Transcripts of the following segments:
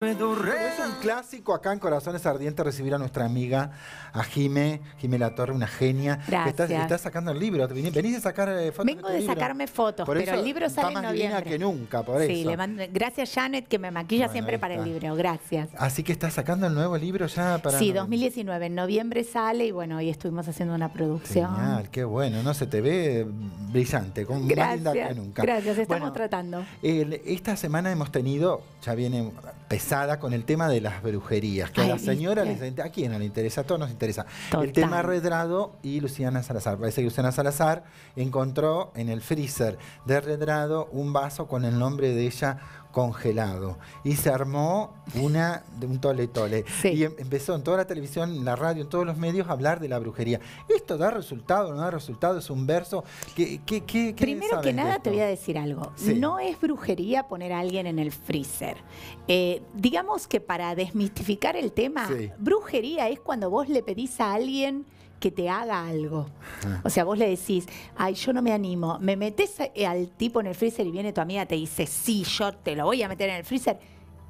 Es un clásico acá en Corazones Ardientes recibir a nuestra amiga, a Jime, Jime La Torre, una genia. Gracias. Estás está, sacando el libro. Venís a sacar eh, fotos. Vengo de, sacarme fotos, pero el libro sale en noviembre. que nunca, por sí, eso. Le gracias, Janet, que me maquilla siempre para el libro. Gracias. Así que estás sacando el nuevo libro ya para. Sí, 2019. En noviembre sale y bueno, hoy estuvimos haciendo una producción. Genial, qué bueno. No se te ve brillante, con más linda que nunca. Gracias, estamos tratando. esta semana hemos tenido, ya viene pesada con el tema de las brujerías, que a la señora, a quién le interesa, a todos nos interesa. El tema Redrado y Luciana Salazar. Parece que Luciana Salazar encontró en el freezer de Redrado un vaso con el nombre de ella congelado. Y se armó una, un tole tole. Y em, empezó en toda la televisión, en la radio, en todos los medios a hablar de la brujería. ¿Esto da resultado no da resultado? Es un verso. Primero que nada te voy a decir algo. No es brujería poner a alguien en el freezer. Eh, digamos que para desmistificar el tema, brujería es cuando vos le pedís a alguien que te haga algo. O sea, vos le decís, ay, yo no me animo, me metes eh, al tipo en el freezer y viene tu amiga, te dice, sí, yo te lo voy a meter en el freezer.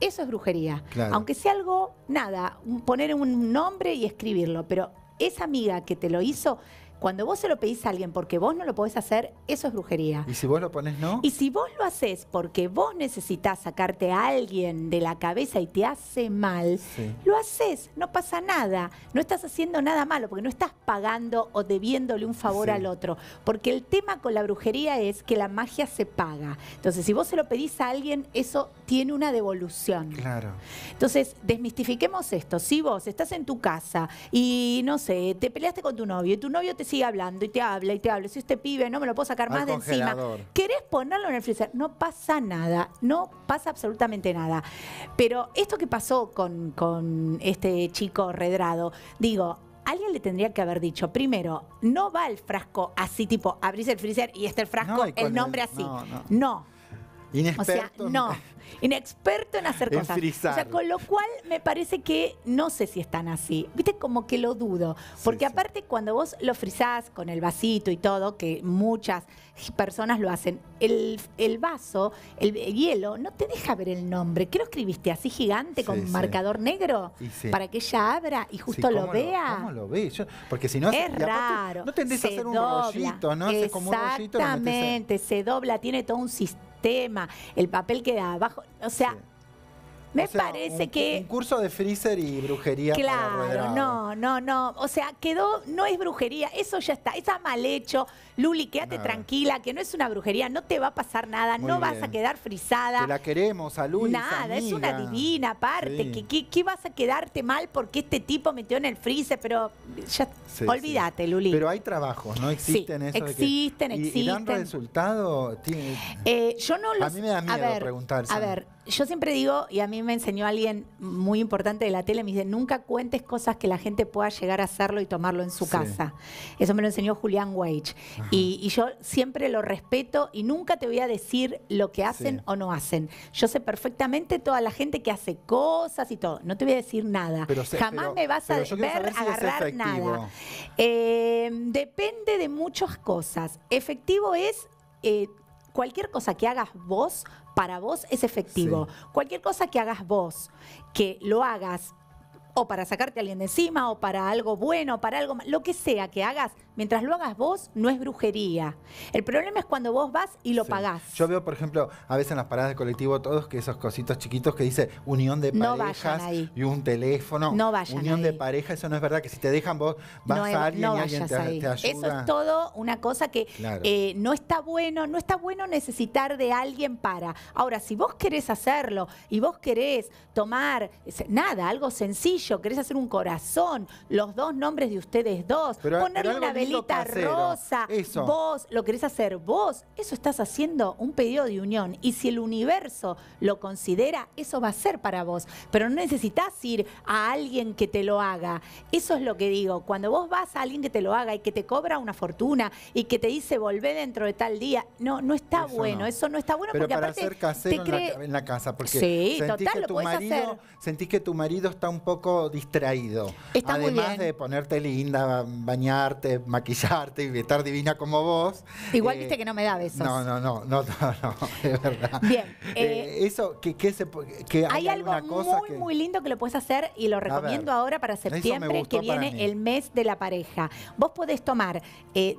Eso es brujería. Aunque sea algo, nada, poner un nombre y escribirlo, pero esa amiga que te lo hizo cuando vos se lo pedís a alguien porque vos no lo podés hacer, eso es brujería. ¿Y si vos lo pones no? Y si vos lo haces porque vos necesitas sacarte a alguien de la cabeza y te hace mal, lo haces, no pasa nada. No estás haciendo nada malo porque no estás pagando o debiéndole un favor al otro. Porque el tema con la brujería es que la magia se paga. Entonces, si vos se lo pedís a alguien, eso tiene una devolución. Claro. Entonces, desmistifiquemos esto. Si vos estás en tu casa y, no sé, te peleaste con tu novio y tu novio te sigue hablando y te habla y te habla. Si este pibe no me lo puedo sacar más de encima. ¿Querés ponerlo en el freezer? No pasa nada, no pasa absolutamente nada. Pero esto que pasó con, este chico redrado, digo, alguien le tendría que haber dicho, primero, no va el frasco así, tipo, abrís el freezer y este el frasco, el nombre así. no. no. O sea, no, Inexperto en hacer cosas. con lo cual me parece que no sé si están así. Viste, como que lo dudo. Porque aparte, cuando vos lo frizás con el vasito y todo, que muchas personas lo hacen, el, vaso, el, hielo, no te deja ver el nombre. ¿Qué lo escribiste así gigante con marcador negro? Para que ella abra y justo lo vea. ¿Cómo lo ve? porque si no, es raro. No tendés hacer un rollito, ¿no? Exactamente, se dobla, tiene todo un sistema. El papel queda abajo o sea, me parece que. Un curso de freezer y brujería. Claro, no, no, no. O sea, quedó, no es brujería, eso ya está, está mal hecho. Luli, quédate tranquila, que no es una brujería, no te va a pasar nada, no vas a quedar frisada. la queremos, a Luli. Nada, es una divina parte. Qué vas a quedarte mal porque este tipo metió en el freezer? Pero ya, olvídate, Luli. Pero hay trabajos, ¿no? Existen eso Existen, existen. ¿Y, dan resultado? Eh, yo no A mí me da miedo a preguntar. A ver yo siempre digo, y a mí me enseñó alguien muy importante de la tele, me dice, nunca cuentes cosas que la gente pueda llegar a hacerlo y tomarlo en su casa. Eso me lo enseñó Julián Weich. Y, yo siempre lo respeto y nunca te voy a decir lo que hacen o no hacen. Yo sé perfectamente toda la gente que hace cosas y todo. No te voy a decir nada. Jamás me vas a ver agarrar nada. Eh, depende de muchas cosas. Efectivo es eh, cualquier cosa que hagas vos, para vos es efectivo. Cualquier cosa que hagas vos, que lo hagas o para sacarte a alguien de encima, o para algo bueno, para algo, lo que sea que hagas, Mientras lo hagas vos, no es brujería. El problema es cuando vos vas y lo pagás. Yo veo, por ejemplo, a veces en las paradas de colectivo todos que esos cositos chiquitos que dice unión de parejas y un teléfono. No vayan Unión de pareja, eso no es verdad, que si te dejan vos vas a alguien y alguien te, ayuda. Eso es todo una cosa que eh, no está bueno, no está bueno necesitar de alguien para. Ahora, si vos querés hacerlo y vos querés tomar, nada, algo sencillo, querés hacer un corazón, los dos nombres de ustedes dos, ponerle una velita rosa. Vos lo querés hacer vos. Eso estás haciendo un pedido de unión. Y si el universo lo considera, eso va a ser para vos. Pero no necesitas ir a alguien que te lo haga. Eso es lo que digo. Cuando vos vas a alguien que te lo haga y que te cobra una fortuna y que te dice volvé dentro de tal día, no, no está bueno. Eso no está bueno porque aparte. te en, la, casa. Porque sentís total, que tu marido, Sentís que tu marido está un poco distraído. Además de ponerte linda, bañarte, maquillarte y estar divina como vos. Igual eh, viste que no me da besos. No, no, no, no, no, es verdad. Bien. Eh, eh, eso, que, se, que hay, algo muy, muy lindo que lo puedes hacer y lo recomiendo ahora para septiembre, que viene el mes de la pareja. Vos podés tomar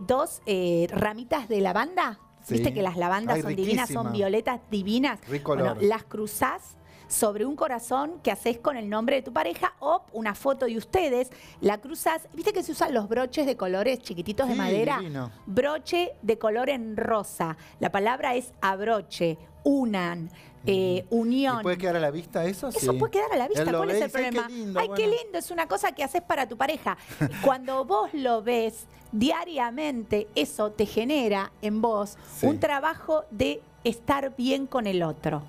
dos ramitas de lavanda. Viste que las lavandas son divinas, son violetas divinas. Rico las cruzás sobre un corazón que haces con el nombre de tu pareja o una foto de ustedes, la cruzas. ¿Viste que se usan los broches de colores chiquititos de madera? Broche de color en rosa. La palabra es abroche, unan. Eh, unión. ¿Puede quedar a la vista eso? Eso puede quedar a la vista. ¿Cuál es el problema? Ay, qué lindo, Es una cosa que haces para tu pareja. Cuando vos lo ves diariamente, eso te genera en vos un trabajo de estar bien con el otro.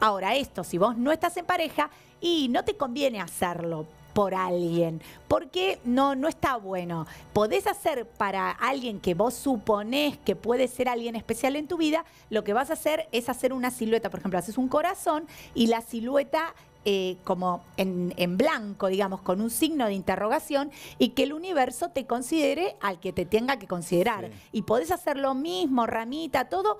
Ahora, esto, si vos no estás en pareja y no te conviene hacerlo por alguien, porque no, no está bueno. Podés hacer para alguien que vos suponés que puede ser alguien especial en tu vida, lo que vas a hacer es hacer una silueta, por ejemplo, haces un corazón y la silueta eh, como en, blanco, digamos, con un signo de interrogación y que el universo te considere al que te tenga que considerar. Y podés hacer lo mismo, ramita, todo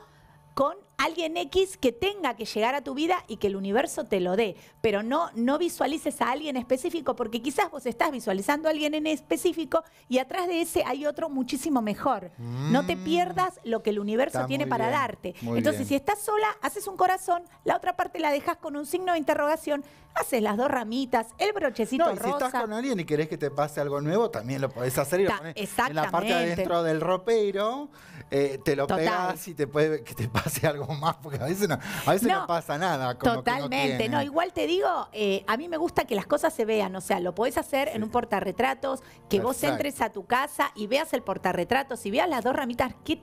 con alguien X que tenga que llegar a tu vida y que el universo te lo dé. Pero no, no visualices a alguien específico, porque quizás vos estás visualizando a alguien en específico y atrás de ese hay otro muchísimo mejor. No te mm. pierdas lo que el universo tiene para darte. Entonces, si estás sola, haces un corazón, la otra parte la dejas con un signo de interrogación, haces las dos ramitas, el brochecito no, Si estás con alguien y querés que te pase algo nuevo, también lo podés hacer en la parte adentro del ropero, eh, te lo pegas y te puede que te pase algo más, porque a veces no, pasa nada. totalmente, no, igual te digo, eh, a mí me gusta que las cosas se vean, o sea, lo podés hacer en un portarretratos, que vos entres a tu casa y veas el portarretratos y veas las dos ramitas, que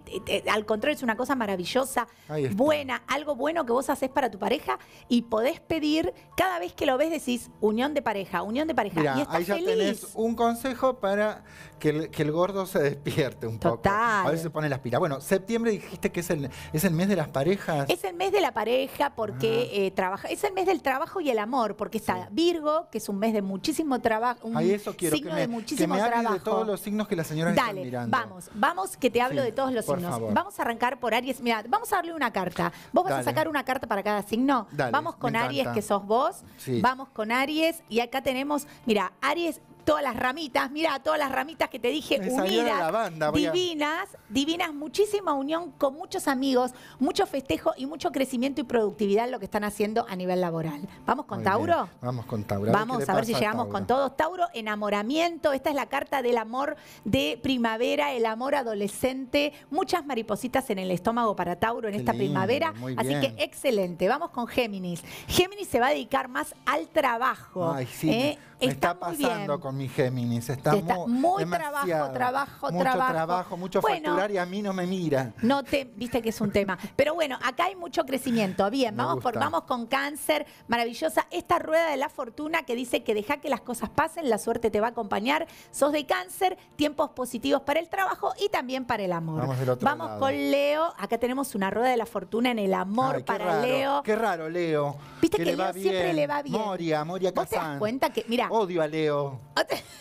al contrario es una cosa maravillosa, buena, algo bueno que vos haces para tu pareja y podés pedir, cada vez que lo ves decís, unión de pareja, unión de pareja. y ahí ya tenés un consejo para que el, gordo se despierte un poco. A veces se pone las pilas. Bueno, septiembre dijiste que es el, es el mes de las parejas. Es el mes de la pareja porque ah. eh, trabaja, es el mes del trabajo y el amor, porque está Virgo, que es un mes de muchísimo trabajo, un signo de muchísimo trabajo. todos los signos que la señora Dale, vamos, vamos que te hablo de todos los signos. Vamos a arrancar por Aries. Mira, vamos a darle una carta. Vos vas a sacar una carta para cada signo. vamos con Aries, que sos vos. Vamos con Aries y acá tenemos, mira, Aries todas las ramitas, mira, todas las ramitas que te dije unidas, divinas, divinas, muchísima unión con muchos amigos, mucho festejo y mucho crecimiento y productividad en lo que están haciendo a nivel laboral. ¿Vamos con Tauro? Vamos con Tauro. Vamos a ver, si llegamos con todos. Tauro, enamoramiento, esta es la carta del amor de primavera, el amor adolescente, muchas maripositas en el estómago para Tauro en esta primavera, así que excelente. Vamos con Géminis. Géminis se va a dedicar más al trabajo. Ay, sí está, pasando con mi Géminis. Está, está muy, muy trabajo, trabajo, mucho trabajo. mucho facturar y a mí no me mira. No te, viste que es un tema. Pero bueno, acá hay mucho crecimiento. Bien, vamos, vamos con cáncer, maravillosa. Esta rueda de la fortuna que dice que deja que las cosas pasen, la suerte te va a acompañar. Sos de cáncer, tiempos positivos para el trabajo y también para el amor. Vamos, con Leo. Acá tenemos una rueda de la fortuna en el amor para Leo. Qué raro, Leo. Viste que, Leo siempre le va bien. Moria, Moria ¿Vos te das cuenta que, mira, Odio a Leo.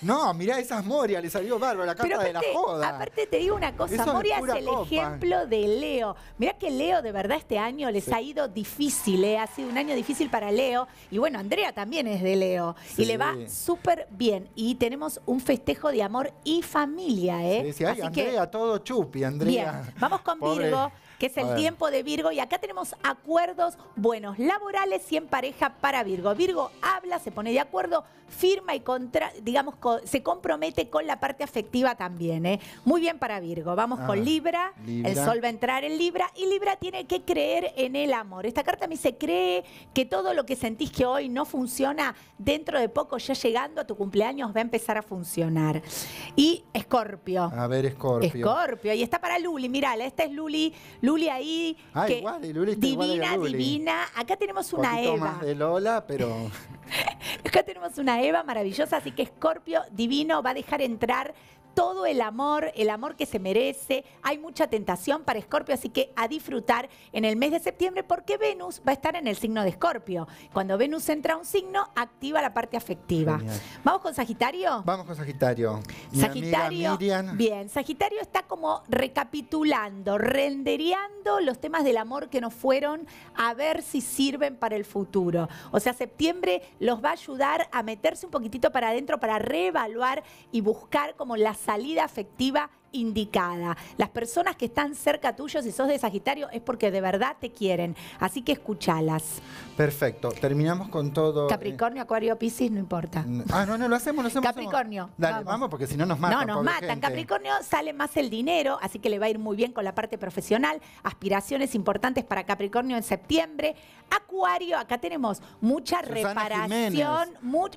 no, mirá, esas Moria, le salió bárbaro la de la joda. Aparte te digo una cosa, Moria es, el ejemplo de Leo. Mirá que Leo de verdad este año les ha ido difícil, eh, ha sido un año difícil para Leo. Y bueno, Andrea también es de Leo y le va súper bien. Y tenemos un festejo de amor y familia. ¿eh? Así Andrea, todo chupi, Andrea. Vamos con Virgo que es el tiempo de Virgo. Y acá tenemos acuerdos buenos laborales y en pareja para Virgo. Virgo habla, se pone de acuerdo, firma y contra, digamos, se compromete con la parte afectiva también. ¿eh? Muy bien para Virgo. Vamos con ah, Libra. El sol va a entrar en Libra y Libra tiene que creer en el amor. Esta carta a mí se cree que todo lo que sentís que hoy no funciona, dentro de poco, ya llegando a tu cumpleaños, va a empezar a funcionar. Y Scorpio. A ver, Scorpio. Scorpio. Y está para Luli, Mirá, esta es Luli Luli ahí. Ah, divina, divina. Acá tenemos una Eva. Más de Lola, pero. Acá tenemos una Eva maravillosa, así que Scorpio divino va a dejar entrar todo el amor, el amor que se merece. Hay mucha tentación para Escorpio, así que a disfrutar en el mes de septiembre porque Venus va a estar en el signo de Escorpio. Cuando Venus entra a un signo, activa la parte afectiva. ¿Vamos con Sagitario? Vamos con Sagitario. Sagitario. Bien, Sagitario está como recapitulando, rendereando los temas del amor que nos fueron a ver si sirven para el futuro. O sea, septiembre los va a ayudar a meterse un poquitito para adentro, para reevaluar y buscar como las salida afectiva indicada. Las personas que están cerca tuyo, si sos de Sagitario, es porque de verdad te quieren. Así que escúchalas. Perfecto. Terminamos con todo. Eh, Capricornio, Acuario, Piscis, no importa. Mm, ah, no, no, lo hacemos, lo hacemos. Capricornio. Dale, vamos. porque si no nos matan. No, nos matan. Capricornio sale más el dinero, así que le va a ir muy bien con la parte profesional. Aspiraciones importantes para Capricornio en septiembre. Acuario, acá tenemos mucha reparación.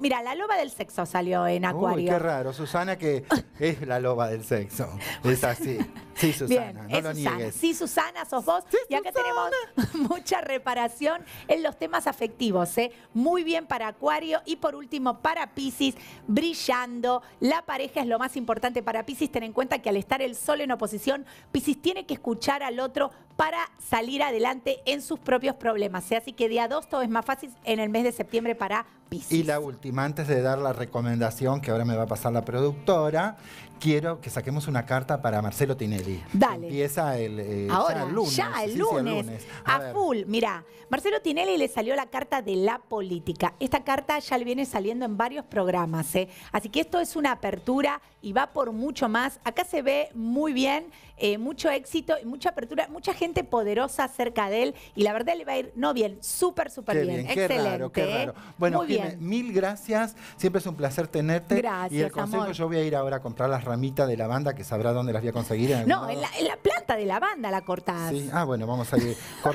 mira, la loba del sexo salió en Acuario. qué raro. Susana que es la loba del sexo. Es así. Sí, Susana, no lo Sí, Susana, sos vos. ya que tenemos mucha reparación en los temas afectivos. ¿eh? Muy bien para Acuario. Y por último, para Pisces, brillando. La pareja es lo más importante para Pisces. Ten en cuenta que al estar el sol en oposición, Pisces tiene que escuchar al otro para salir adelante en sus propios problemas. Así que día 2 todo es más fácil en el mes de septiembre para Pisces. Y la última, antes de dar la recomendación que ahora me va a pasar la productora, quiero que saquemos una carta para Marcelo Tinelli. Dale. Empieza el, eh, ahora, lunes. Ya el lunes. A, full. Mirá, Marcelo Tinelli le salió la carta de la política. Esta carta ya le viene saliendo en varios programas. ¿eh? Así que esto es una apertura y va por mucho más. Acá se ve muy bien, eh, mucho éxito y mucha apertura. Mucha gente poderosa cerca de él y la verdad le va a ir, no bien, súper, súper bien. Qué Excelente. Raro, qué ¿eh? raro. Bueno, Muy mil gracias. Siempre es un placer tenerte. Gracias. Y el consejo, yo voy a ir ahora a comprar las ramitas de lavanda, que sabrá dónde las voy a conseguir. no, en la, planta de lavanda la cortás. Sí, ah, bueno, vamos a ir.